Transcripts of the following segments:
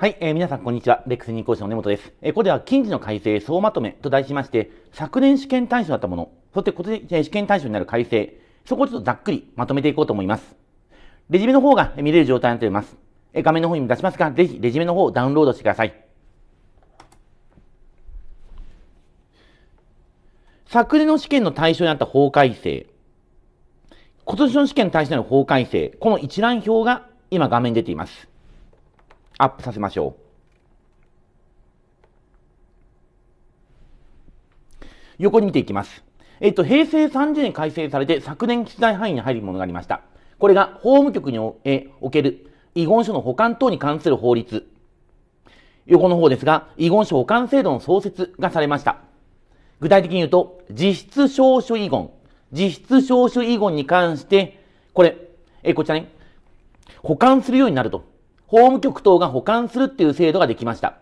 はい、えー、皆さんこんにちは。レックスニー講師の根本です。えー、ここでは、近似の改正総まとめと題しまして、昨年試験対象だったもの、そして今年試験対象になる改正、そこをちょっとざっくりまとめていこうと思います。レジュメの方が見れる状態になっております。えー、画面の方にも出しますが、ぜひレジュメの方をダウンロードしてください。昨年の試験の対象になった法改正、今年の試験に対になの法改正、この一覧表が今画面出ています。アップさせましょう。横に見ていきます。えっと、平成30年改正されて昨年記載範囲に入るものがありました。これが法務局におえおける遺言書の保管等に関する法律。横の方ですが、遺言書保管制度の創設がされました。具体的に言うと、実質証書遺言。実質証書遺言に関して、これ、え、こちらね、保管するようになると。法務局等が保管するっていう制度ができました。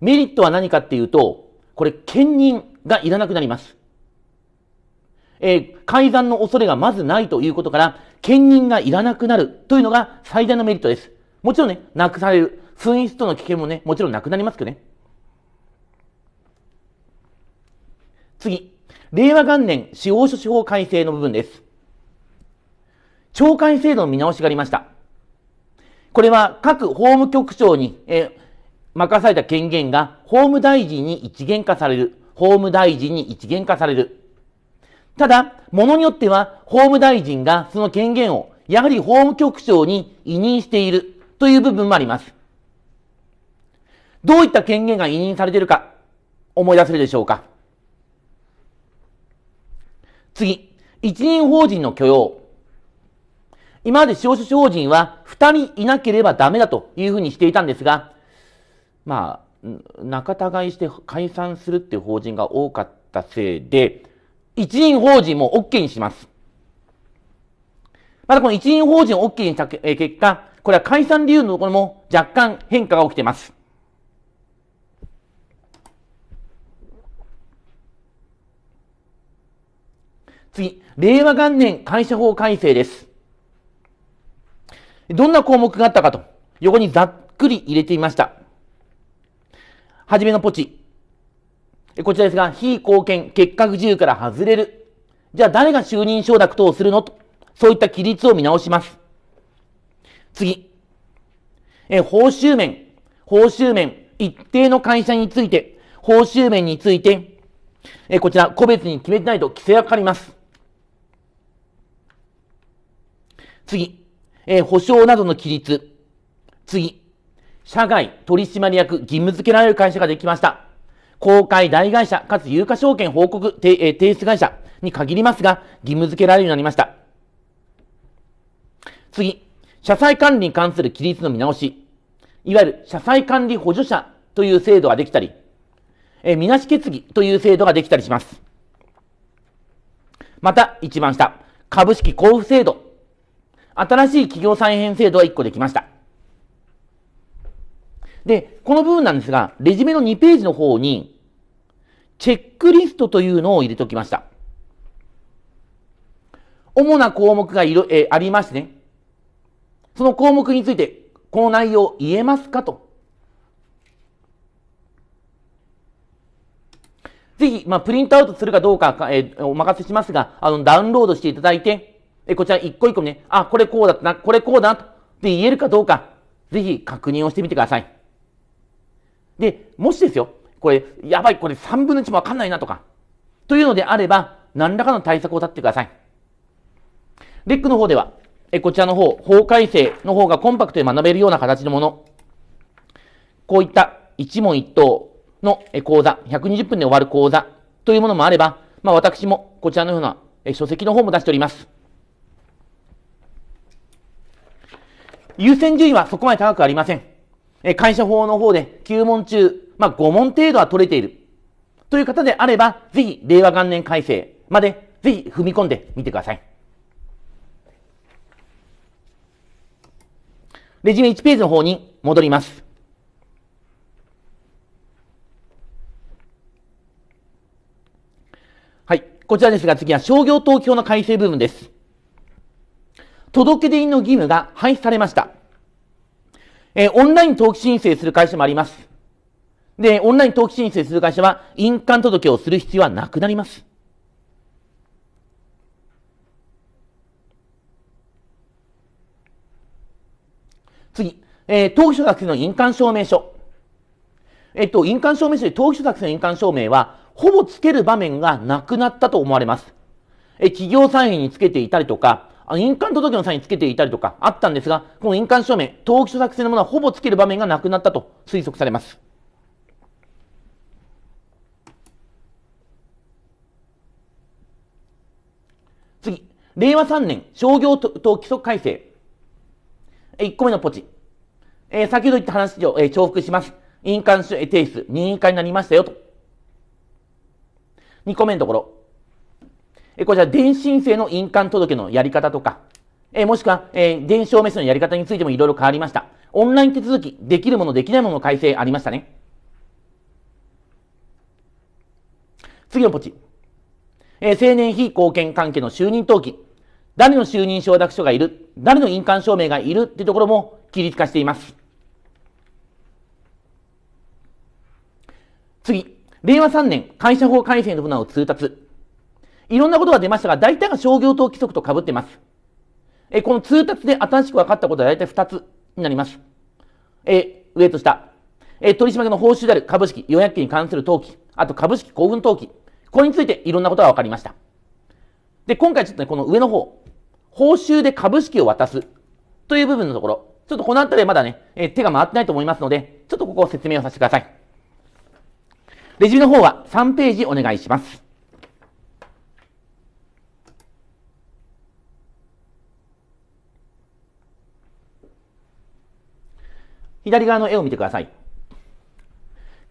メリットは何かっていうと、これ、兼任がいらなくなります。えー、改ざんの恐れがまずないということから、兼任がいらなくなるというのが最大のメリットです。もちろんね、なくされる。紛失との危険もね、もちろんなくなりますけどね。次。令和元年司法書士法改正の部分です。懲戒制度の見直しがありました。これは各法務局長に、え任された権限が法務大臣に一元化される。法務大臣に一元化される。ただ、ものによっては法務大臣がその権限をやはり法務局長に委任しているという部分もあります。どういった権限が委任されているか思い出せるでしょうか次、一任法人の許容。今まで少子法人は2人いなければダメだというふうにしていたんですが、まあ、仲違いして解散するっていう法人が多かったせいで、一人法人も OK にします。またこの一人法人を OK にした結果、これは解散理由のところも若干変化が起きています。次、令和元年会社法改正です。どんな項目があったかと、横にざっくり入れてみました。はじめのポチ。こちらですが、非貢献、結核自由から外れる。じゃあ誰が就任承諾等をするのと、そういった規律を見直します。次。え、報酬面。報酬面。一定の会社について、報酬面について、え、こちら、個別に決めてないと規制がかかります。次。えー、保証などの規律。次、社外取締役義務付けられる会社ができました。公開代会社、かつ有価証券報告提,、え提出会社に限りますが、義務付けられるようになりました。次、社債管理に関する規律の見直し。いわゆる社債管理補助者という制度ができたり、えみなし決議という制度ができたりします。また、一番下、株式交付制度新しい企業再編制度は1個できました。で、この部分なんですが、レジュメの2ページの方に、チェックリストというのを入れておきました。主な項目がいろ、えー、ありましてね、その項目について、この内容言えますかと。ぜひ、まあ、プリントアウトするかどうか、えー、お任せしますが、あの、ダウンロードしていただいて、えこちら一個一個ね、あ、これこうだったな、これこうだな、って言えるかどうか、ぜひ確認をしてみてください。で、もしですよ、これ、やばい、これ3分の1もわかんないなとか、というのであれば、何らかの対策を立ってください。レックの方では、えこちらの方、法改正の方がコンパクトに学べるような形のもの、こういった一問一答の講座、120分で終わる講座というものもあれば、まあ、私もこちらのような書籍の方も出しております。優先順位はそこまで高くありません。え会社法の方で9問中、まあ、5問程度は取れている。という方であれば、ぜひ令和元年改正まで、ぜひ踏み込んでみてください。レジュメ1ページの方に戻ります。はい。こちらですが、次は商業登記法の改正部分です。届け出の義務が廃止されました。えー、オンライン登記申請する会社もあります。で、オンライン登記申請する会社は、印鑑届をする必要はなくなります。次、えー、登記書作成の印鑑証明書。えっと、印鑑証明書で登記書作成の印鑑証明は、ほぼつける場面がなくなったと思われます。え、企業再編につけていたりとか、印鑑届の際につけていたりとかあったんですが、この印鑑証明、登記書作成のものはほぼつける場面がなくなったと推測されます。次、令和3年商業登記則改正。1個目のポチ。えー、先ほど言った話を、えー、重複します。印鑑提出、任意化になりましたよと。2個目のところ。えこちら、電子申請の印鑑届のやり方とか、えもしくは、え電子証明書のやり方についてもいろいろ変わりました。オンライン手続き、できるもの、できないものの改正ありましたね。次のポチ。えー、青年非貢献関係の就任登記。誰の就任承諾書がいる、誰の印鑑証明がいるってところも規律化しています。次、令和3年会社法改正の分を通達。いろんなことが出ましたが、大体が商業等規則と被ってます。えこの通達で新しく分かったことは大体2つになります。え上と下。え取締役の報酬である株式予約権に関する登記、あと株式興奮登記。これについていろんなことが分かりました。で、今回ちょっとね、この上の方、報酬で株式を渡すという部分のところ、ちょっとこの辺りまだね、え手が回ってないと思いますので、ちょっとここを説明をさせてください。レジュメの方は3ページお願いします。左側の絵を見てください。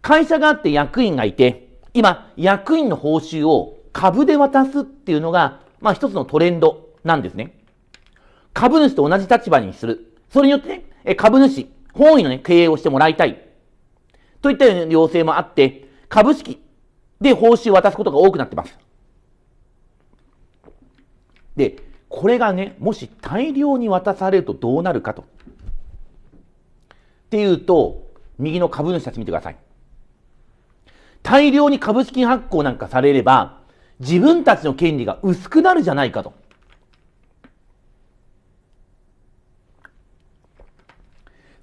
会社があって役員がいて、今、役員の報酬を株で渡すっていうのが、まあ一つのトレンドなんですね。株主と同じ立場にする。それによってね、株主、本位のね、経営をしてもらいたい。といったような要請もあって、株式で報酬を渡すことが多くなってます。で、これがね、もし大量に渡されるとどうなるかとっていうと、右の株主たち見てください。大量に株式発行なんかされれば、自分たちの権利が薄くなるじゃないかと。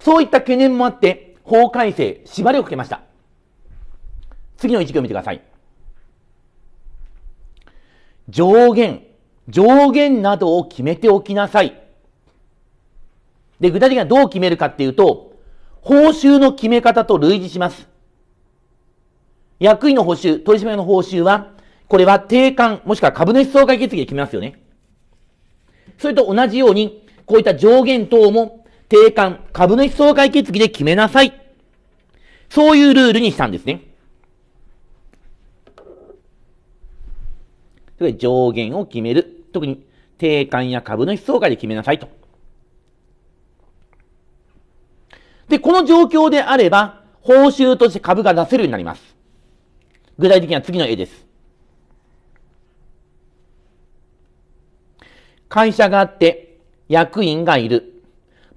そういった懸念もあって、法改正、縛りをかけました。次の一行見てください。上限、上限などを決めておきなさい。で、具体的にはどう決めるかっていうと、報酬の決め方と類似します。役員の報酬、取締役の報酬は、これは定款、もしくは株主総会決議で決めますよね。それと同じように、こういった上限等も定款、株主総会決議で決めなさい。そういうルールにしたんですね。それ上限を決める。特に定款や株主総会で決めなさいと。で、この状況であれば、報酬として株が出せるようになります。具体的には次の絵です。会社があって、役員がいる。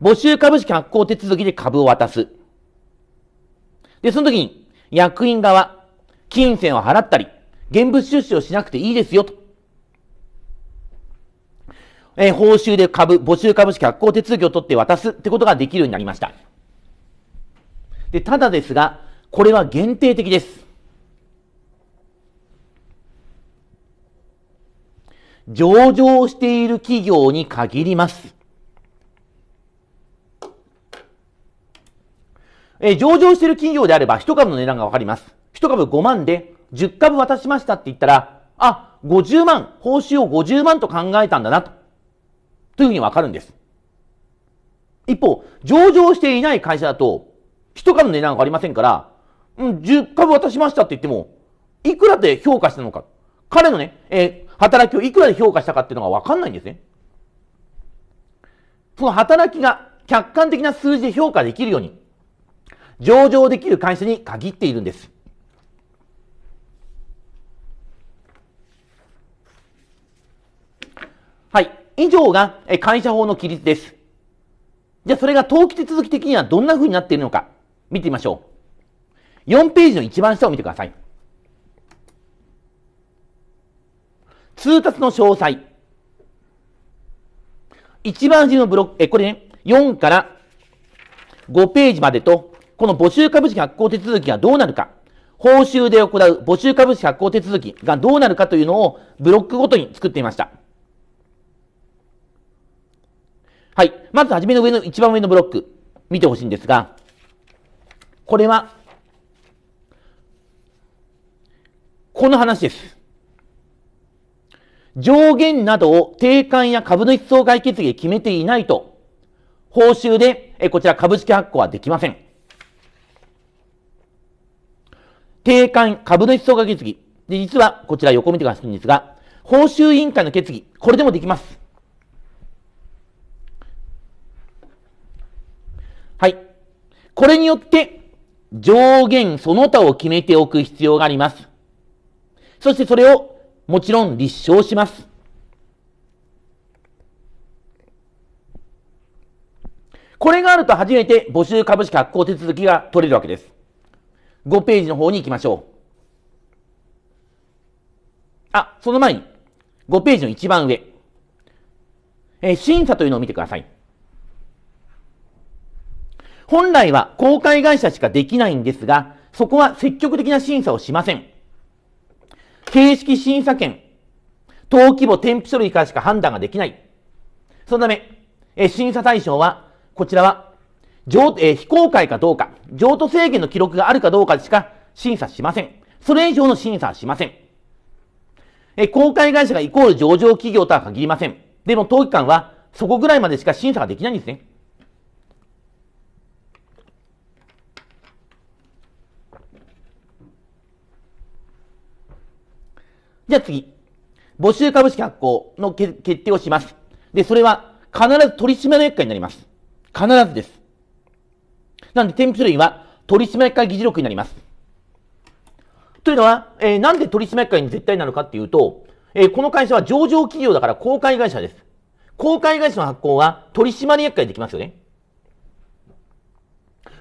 募集株式発行手続きで株を渡す。で、その時に、役員側、金銭を払ったり、現物出資をしなくていいですよ、と。えー、報酬で株、募集株式発行手続きを取って渡すってことができるようになりました。で、ただですが、これは限定的です。上場している企業に限ります。え上場している企業であれば、一株の値段がわかります。一株5万で、10株渡しましたって言ったら、あ、50万、報酬を50万と考えたんだなと、というふうにわかるんです。一方、上場していない会社だと、一株の値段がありませんから、うん、10株渡しましたって言っても、いくらで評価したのか。彼のね、えー、働きをいくらで評価したかっていうのが分かんないんですね。その働きが客観的な数字で評価できるように、上場できる会社に限っているんです。はい。以上が会社法の規律です。じゃあそれが登記手続き的にはどんな風になっているのか。見てみましょう。4ページの一番下を見てください。通達の詳細。一番下のブロック、え、これね、4から5ページまでと、この募集株式発行手続きがどうなるか、報酬で行う募集株式発行手続きがどうなるかというのをブロックごとに作ってみました。はい。まずはじめの上の、一番上のブロック、見てほしいんですが、これは、この話です。上限などを定款や株主総会決議で決めていないと、報酬で、えこちら株式発行はできません。定款株主総会決議。で、実はこちら横見てくださいんですが、報酬委員会の決議、これでもできます。はい。これによって、上限その他を決めておく必要があります。そしてそれをもちろん立証します。これがあると初めて募集株式発行手続きが取れるわけです。5ページの方に行きましょう。あ、その前に、5ページの一番上。えー、審査というのを見てください。本来は公開会社しかできないんですが、そこは積極的な審査をしません。形式審査権、登記簿添付書類からしか判断ができない。そのため、え審査対象は、こちらは、上え非公開かどうか、譲渡制限の記録があるかどうかしか審査しません。それ以上の審査はしません。え公開会社がイコール上場企業とは限りません。でも、当期間はそこぐらいまでしか審査ができないんですね。じゃあ次。募集株式発行の決定をします。で、それは必ず取締役会になります。必ずです。なんで、添付書類は取締役会議事録になります。というのは、えー、なんで取締役会に絶対なのかっていうと、えー、この会社は上場企業だから公開会社です。公開会社の発行は取締役会できますよね。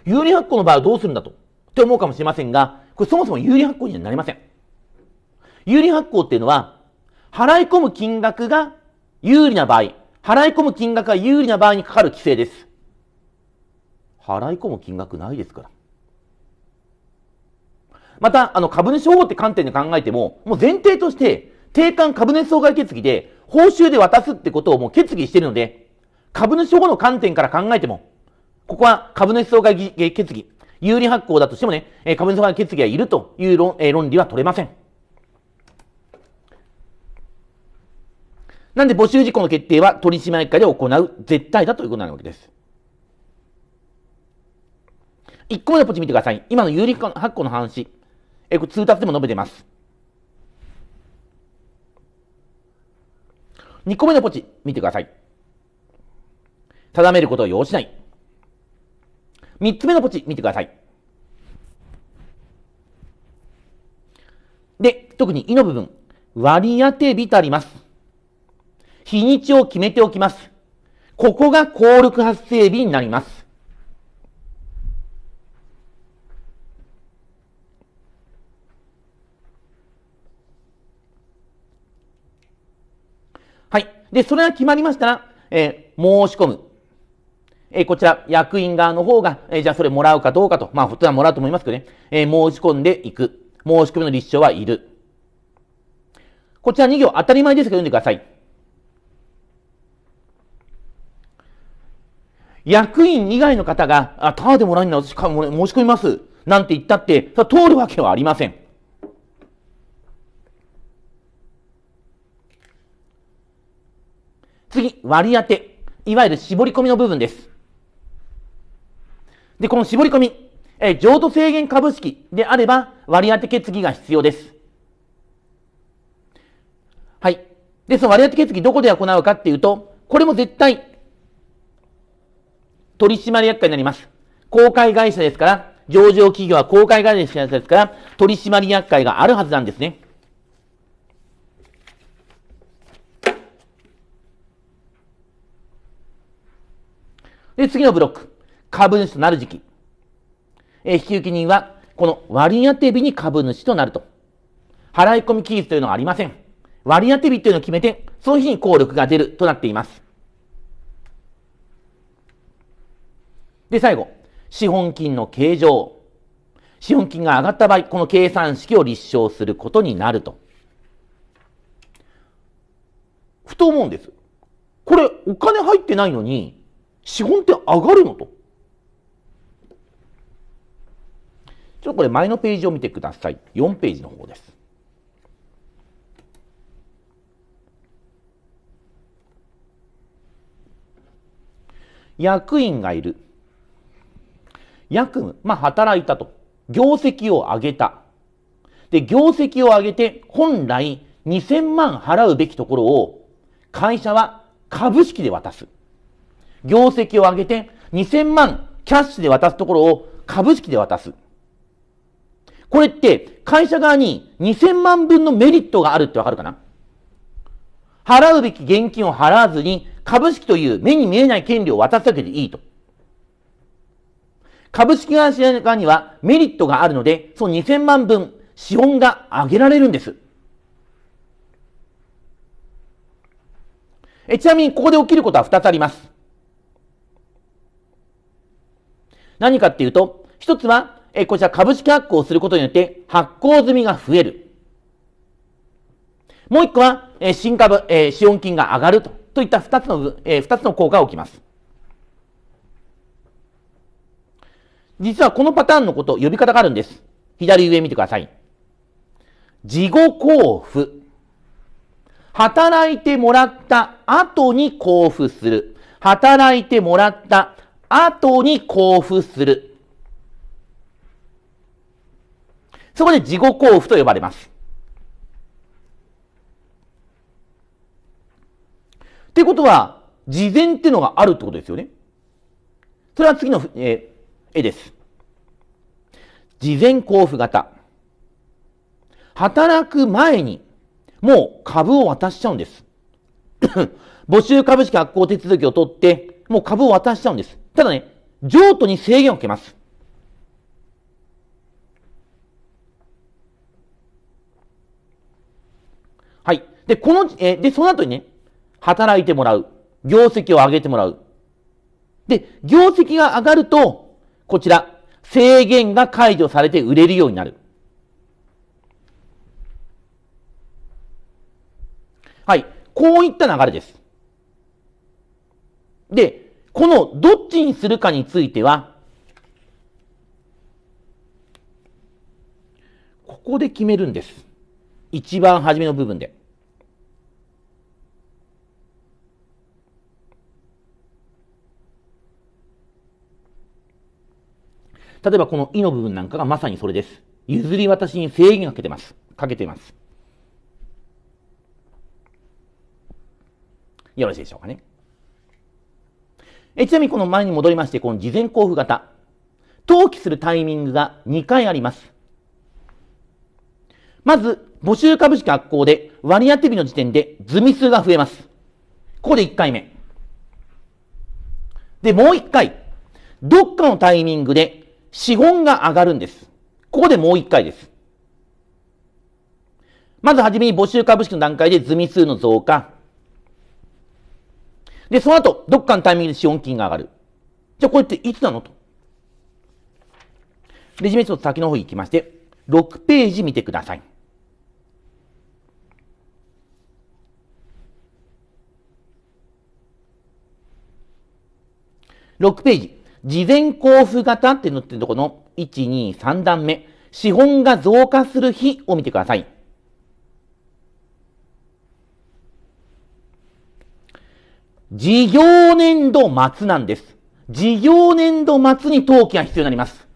有利発行の場合はどうするんだとって思うかもしれませんが、これそもそも有利発行にはなりません。有利発行っていうのは、払い込む金額が有利な場合、払い込む金額が有利な場合にかかる規制です。払い込む金額ないですから。また、あの、株主保護って観点で考えても、もう前提として、定款株主総会決議で、報酬で渡すってことをもう決議してるので、株主保護の観点から考えても、ここは株主総会決議、有利発行だとしてもね、株主総会決議はいるという論理は取れません。なんで募集事項の決定は取締役会で行う絶対だということになるわけです。1個目のポチ見てください。今の有利発行の話。え、これ通達でも述べてます。2個目のポチ見てください。定めることを要しない。3つ目のポチ見てください。で、特に「い」の部分。割り当てびあります。日にちを決めておきます。ここが効力発生日になります。はい。で、それが決まりましたら、えー、申し込む。えー、こちら、役員側の方が、えー、じゃあそれもらうかどうかと、まあ、普通はもらうと思いますけどね、えー、申し込んでいく。申し込みの立証はいる。こちら2行、当たり前ですけど読んでください。役員以外の方が、あ、タワーでもらえんな私か申し込みます。なんて言ったって、通るわけはありません。次、割り当て。いわゆる絞り込みの部分です。で、この絞り込み、え譲渡制限株式であれば割り当て決議が必要です。はい。で、その割り当て決議どこで行うかっていうと、これも絶対取締役会になります。公開会社ですから、上場企業は公開会社ですから、取締役会があるはずなんですね。で、次のブロック。株主となる時期。え引引受人は、この割当日に株主となると。払い込み期日というのはありません。割当日というのを決めて、その日に効力が出るとなっています。で、最後、資本金の計上。資本金が上がった場合、この計算式を立証することになると。ふと思うんです。これ、お金入ってないのに、資本って上がるのと。ちょっとこれ前のページを見てください。4ページの方です。役員がいる。役務、まあ、働いたと。業績を上げた。で、業績を上げて、本来2000万払うべきところを、会社は株式で渡す。業績を上げて、2000万キャッシュで渡すところを株式で渡す。これって会社側に2000万分のメリットがあるってわかるかな払うべき現金を払わずに株式という目に見えない権利を渡すだけでいいと。株式会社側にはメリットがあるので、その2000万分、資本が上げられるんです。えちなみに、ここで起きることは2つあります。何かっていうと、1つは、えこちら株式発行することによって発行済みが増える。もう1個は、え新株、え資本金が上がるとといった2つの、え2つの効果が起きます。実はこのパターンのこと、呼び方があるんです。左上見てください。事後交付。働いてもらった後に交付する。働いてもらった後に交付する。そこで事後交付と呼ばれます。ってことは、事前ってのがあるってことですよね。それは次の、えー絵です。事前交付型。働く前に、もう株を渡しちゃうんです。募集株式発行手続きを取って、もう株を渡しちゃうんです。ただね、譲渡に制限を受けます。はい。で、この、えで、その後にね、働いてもらう。業績を上げてもらう。で、業績が上がると、こちら、制限が解除されて売れるようになる。はい。こういった流れです。で、このどっちにするかについては、ここで決めるんです。一番初めの部分で。例えばこの「い」の部分なんかがまさにそれです。譲り渡しに制限かけてます。かけています。よろしいでしょうかね。えちなみにこの前に戻りまして、この事前交付型。登記するタイミングが2回あります。まず、募集株式発行で割当日の時点で図味数が増えます。ここで1回目。で、もう1回。どっかのタイミングで資本が上がるんです。ここでもう一回です。まずはじめに募集株式の段階で積み数の増加。で、その後、どっかのタイミングで資本金が上がる。じゃあこれっていつなのと。レジメントの先の方行きまして、6ページ見てください。6ページ。事前交付型ってのってるとこの1、2、3段目。資本が増加する日を見てください。事業年度末なんです。事業年度末に登記が必要になります。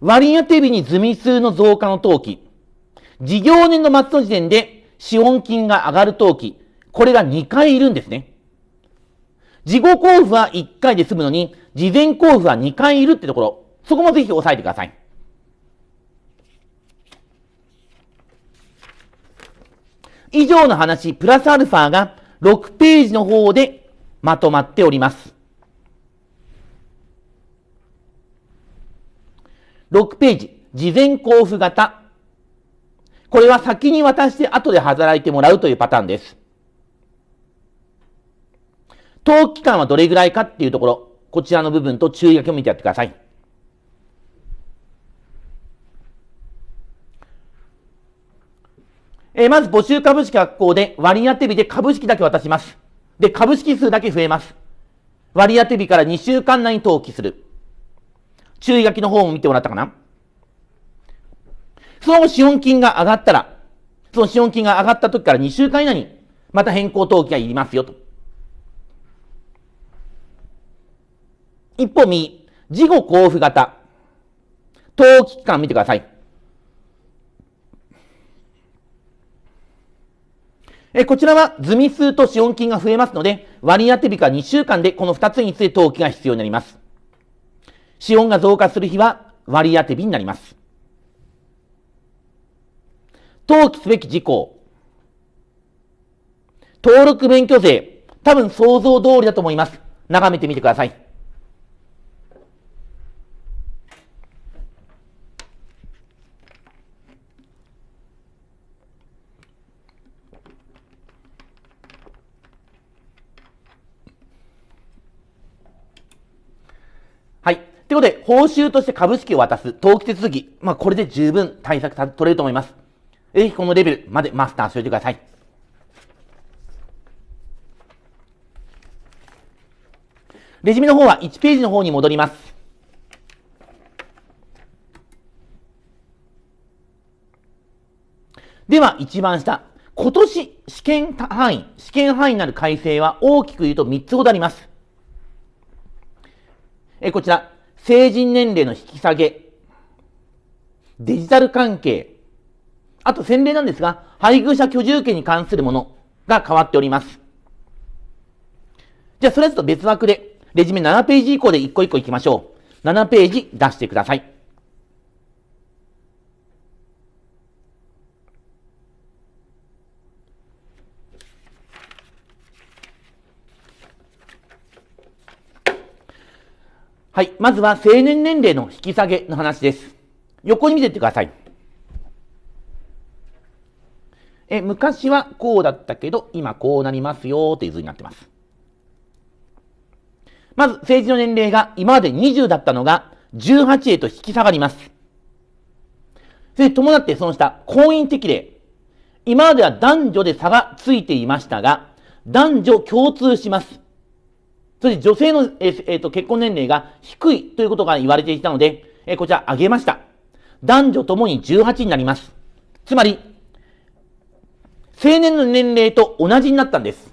割当て日に積み数の増加の登記。事業年度末の時点で資本金が上がる登記。これが2回いるんですね。事後交付は1回で済むのに、事前交付は2回いるってところ、そこもぜひ押さえてください。以上の話、プラスアルファが6ページの方でまとまっております。6ページ、事前交付型。これは先に渡して後で働いてもらうというパターンです。当期間はどれぐらいかっていうところ、こちらの部分と注意書きを見てやってください。えー、まず募集株式発行で割当日で株式だけ渡します。で、株式数だけ増えます。割当日から2週間内に登記する。注意書きの方も見てもらったかなその資本金が上がったら、その資本金が上がった時から2週間以内に、また変更登記がいりますよと。一歩右、事後交付型。登記期間見てください。えこちらは、図み数と資本金が増えますので、割当日か2週間でこの2つについて登記が必要になります。資本が増加する日は割当日になります。登記すべき事項。登録免許税。多分想像通りだと思います。眺めてみてください。こで、報酬として株式を渡す、登記手続き、まあ、これで十分対策取れると思います。ぜひこのレベルまでマスターしておいてください。レジュメの方は1ページの方に戻ります。では、一番下。今年、試験範囲、試験範囲になる改正は大きく言うと3つほどあります。え、こちら、成人年齢の引き下げ、デジタル関係、あと先例なんですが、配偶者居住権に関するものが変わっております。じゃあ、それぞれ別枠で、レジュメ7ページ以降で一個一個いきましょう。7ページ出してください。はい。まずは成年年齢の引き下げの話です。横に見てってください。え、昔はこうだったけど、今こうなりますよという図になってます。まず、政治の年齢が今まで20だったのが18へと引き下がります。で、伴ってその下、婚姻適齢。今までは男女で差がついていましたが、男女共通します。そして女性の、えー、えー、と結婚年齢が低いということが言われていたので、えー、こちら上げました。男女ともに18になります。つまり、青年の年齢と同じになったんです。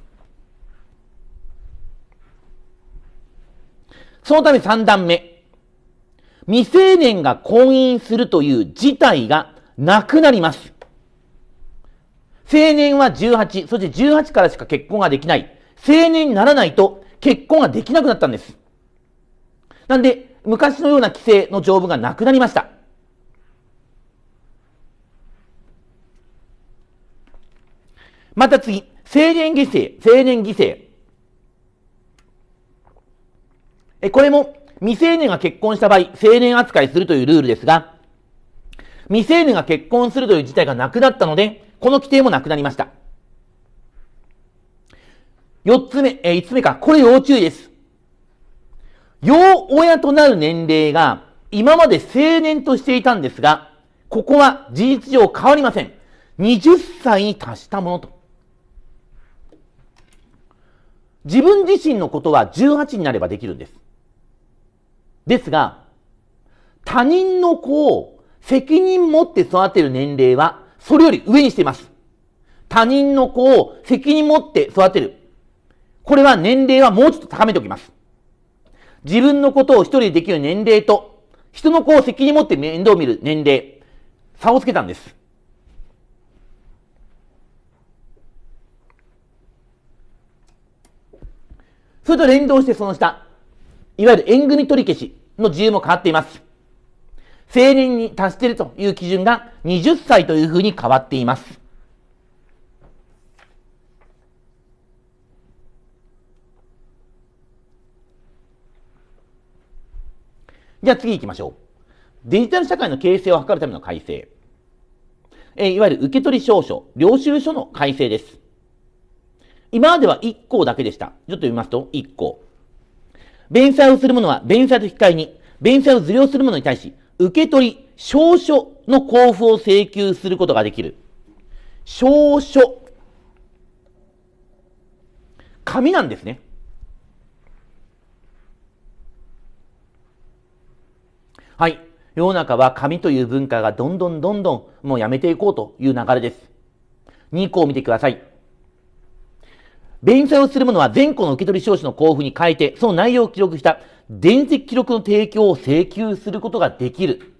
そのため3段目。未成年が婚姻するという事態がなくなります。青年は18、そして18からしか結婚ができない。青年にならないと結婚ができなくなったんです。なんで、昔のような規制の条文がなくなりました。また次、成年犠牲、成年犠牲。え、これも未成年が結婚した場合、成年扱いするというルールですが、未成年が結婚するという事態がなくなったので、この規定もなくなりました。四つ目、えー、つ目か、これ要注意です。要親となる年齢が今まで成年としていたんですが、ここは事実上変わりません。20歳に達したものと。自分自身のことは18になればできるんです。ですが、他人の子を責任持って育てる年齢は、それより上にしています。他人の子を責任持って育てる。これは年齢はもうちょっと高めておきます。自分のことを一人でできる年齢と、人の子を責任持って面倒を見る年齢、差をつけたんです。それと連動してその下、いわゆる縁組取り消しの自由も変わっています。成年に達しているという基準が20歳というふうに変わっています。じゃあ次行きましょう。デジタル社会の形成を図るための改正。えいわゆる受取証書、領収書の改正です。今までは1項だけでした。ちょっと読みますと、1項。弁済をする者は弁済と引き換えに、弁済を受領する者に対し、受取証書の交付を請求することができる。証書。紙なんですね。はい。世の中は紙という文化がどんどんどんどんもうやめていこうという流れです。2個を見てください。弁済をする者は前項の受取証書の交付に変えて、その内容を記録した電子記録の提供を請求することができる。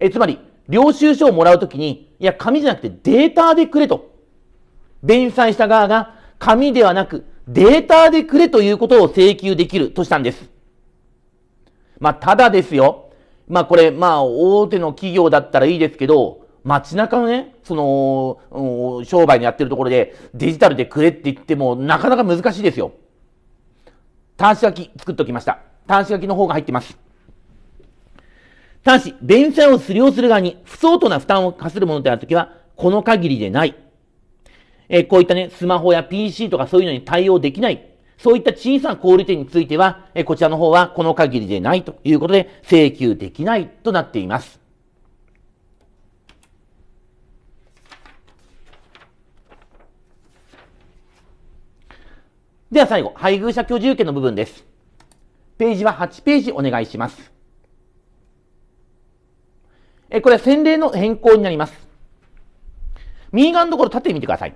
え、つまり、領収書をもらうときに、いや、紙じゃなくてデータでくれと。弁済した側が紙ではなくデータでくれということを請求できるとしたんです。まあ、ただですよ。まあこれ、まあ大手の企業だったらいいですけど、街中のね、その、商売にやってるところでデジタルでくれって言ってもなかなか難しいですよ。端子書き作っておきました。端子書きの方が入ってます。端子、弁済をすりをする側に不相当な負担を課するものであるときは、この限りでない。えー、こういったね、スマホや PC とかそういうのに対応できないそういった小さな小売店については、えこちらの方はこの限りでないということで、請求できないとなっています。では最後、配偶者居住権の部分です。ページは8ページお願いします。え、これは先例の変更になります。右側のところ立ってみてください。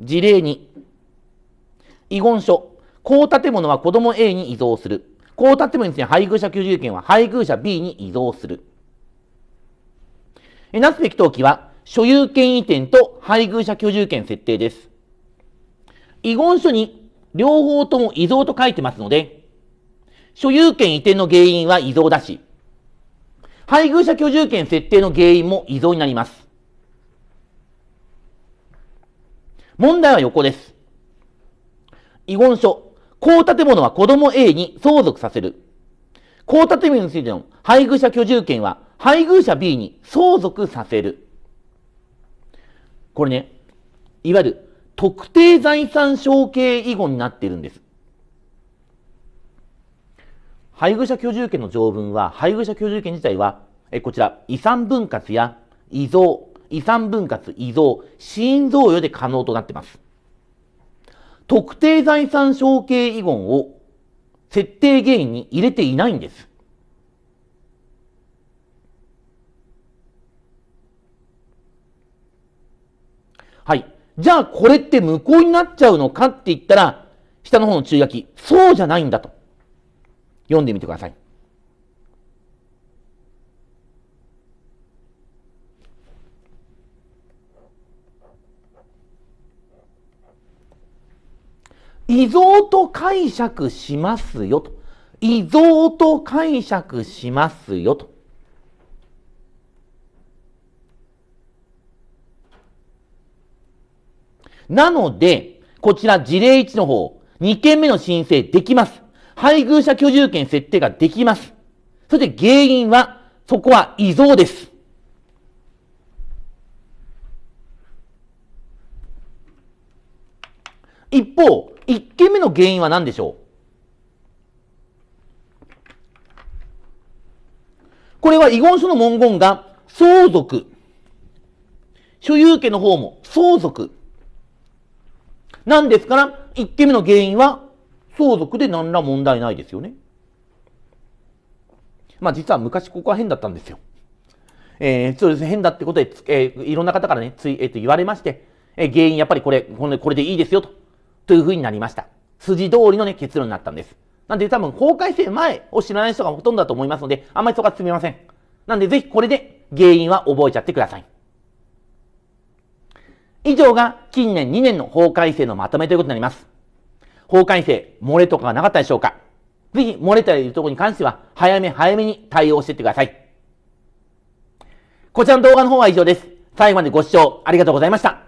事例2。遺言書。こう建物は子供 A に移動する。こう建物について配偶者居住権は配偶者 B に移動する。なすべき登記は、所有権移転と配偶者居住権設定です。遺言書に両方とも遺贈と書いてますので、所有権移転の原因は遺贈だし、配偶者居住権設定の原因も遺贈になります。問題は横です。遺言書、こう建物は子供 A に相続させる。こう建物についての配偶者居住権は配偶者 B に相続させる。これね、いわゆる特定財産承継遺言になっているんです。配偶者居住権の条文は、配偶者居住権自体は、えこちら、遺産分割や遺贈、遺産分割、遺贈、死因贈与で可能となっています。特定財産承継遺言を設定原因に入れていないんです。はい。じゃあこれって無効になっちゃうのかって言ったら、下の方の注意書き、そうじゃないんだと。読んでみてください。異存と解釈しますよと。異存と解釈しますよと。なので、こちら事例1の方、2件目の申請できます。配偶者居住権設定ができます。そして原因は、そこは異常です。一方、1件目の原因は何でしょうこれは遺言書の文言が相続。所有権の方も相続。なんですから、1件目の原因は相続で何ら問題ないですよね。まあ実は昔ここは変だったんですよ。えー、そうですね、変だってことで、えー、いろんな方からね、つい、えー、と言われまして、えー、原因やっぱりこれ、これでいいですよと。というふうになりました。筋通りのね、結論になったんです。なんで多分法改正前を知らない人がほとんどだと思いますので、あんまりそこは進めません。なんでぜひこれで原因は覚えちゃってください。以上が近年2年の法改正のまとめということになります。法改正、漏れとかがなかったでしょうかぜひ漏れたりというところに関しては、早め早めに対応していってください。こちらの動画の方は以上です。最後までご視聴ありがとうございました。